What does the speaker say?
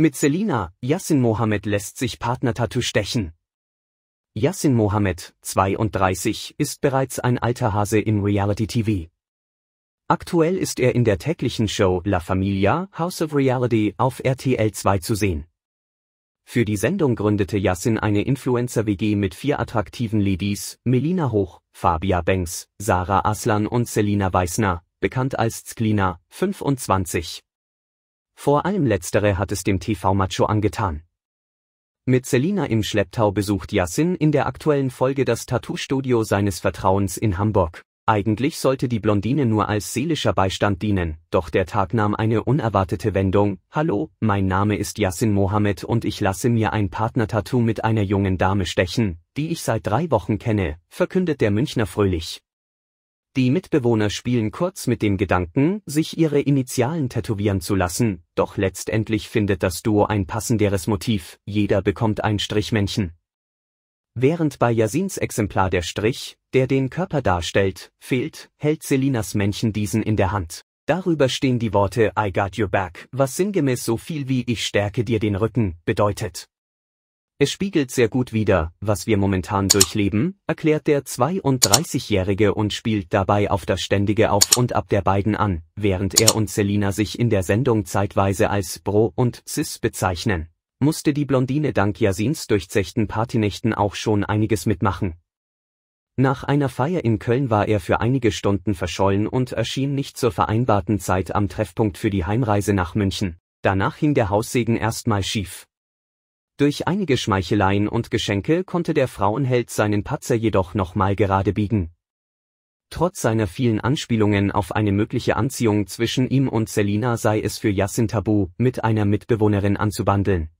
Mit Selina, Yassin Mohammed lässt sich Partner-Tattoo stechen. Yassin Mohammed, 32, ist bereits ein alter Hase im Reality-TV. Aktuell ist er in der täglichen Show La Familia, House of Reality auf RTL 2 zu sehen. Für die Sendung gründete Yassin eine Influencer-WG mit vier attraktiven Ladies, Melina Hoch, Fabia Banks, Sarah Aslan und Selina Weisner, bekannt als Zklina, 25. Vor allem letztere hat es dem TV Macho angetan. Mit Selina im Schlepptau besucht Yassin in der aktuellen Folge das Tattoo-Studio seines Vertrauens in Hamburg. Eigentlich sollte die Blondine nur als seelischer Beistand dienen, doch der Tag nahm eine unerwartete Wendung. Hallo, mein Name ist Yassin Mohammed und ich lasse mir ein Partner-Tattoo mit einer jungen Dame stechen, die ich seit drei Wochen kenne, verkündet der Münchner fröhlich. Die Mitbewohner spielen kurz mit dem Gedanken, sich ihre Initialen tätowieren zu lassen, doch letztendlich findet das Duo ein passenderes Motiv, jeder bekommt ein Strichmännchen. Während bei Yasins Exemplar der Strich, der den Körper darstellt, fehlt, hält Selinas Männchen diesen in der Hand. Darüber stehen die Worte I got your back, was sinngemäß so viel wie ich stärke dir den Rücken bedeutet. Es spiegelt sehr gut wider, was wir momentan durchleben, erklärt der 32-Jährige und spielt dabei auf das ständige Auf und Ab der beiden an, während er und Selina sich in der Sendung zeitweise als Bro und Cis bezeichnen. Musste die Blondine dank Jasins durchzechten Partynächten auch schon einiges mitmachen. Nach einer Feier in Köln war er für einige Stunden verschollen und erschien nicht zur vereinbarten Zeit am Treffpunkt für die Heimreise nach München. Danach hing der Haussegen erstmal schief. Durch einige Schmeicheleien und Geschenke konnte der Frauenheld seinen Patzer jedoch nochmal gerade biegen. Trotz seiner vielen Anspielungen auf eine mögliche Anziehung zwischen ihm und Selina sei es für Yassin tabu, mit einer Mitbewohnerin anzubandeln.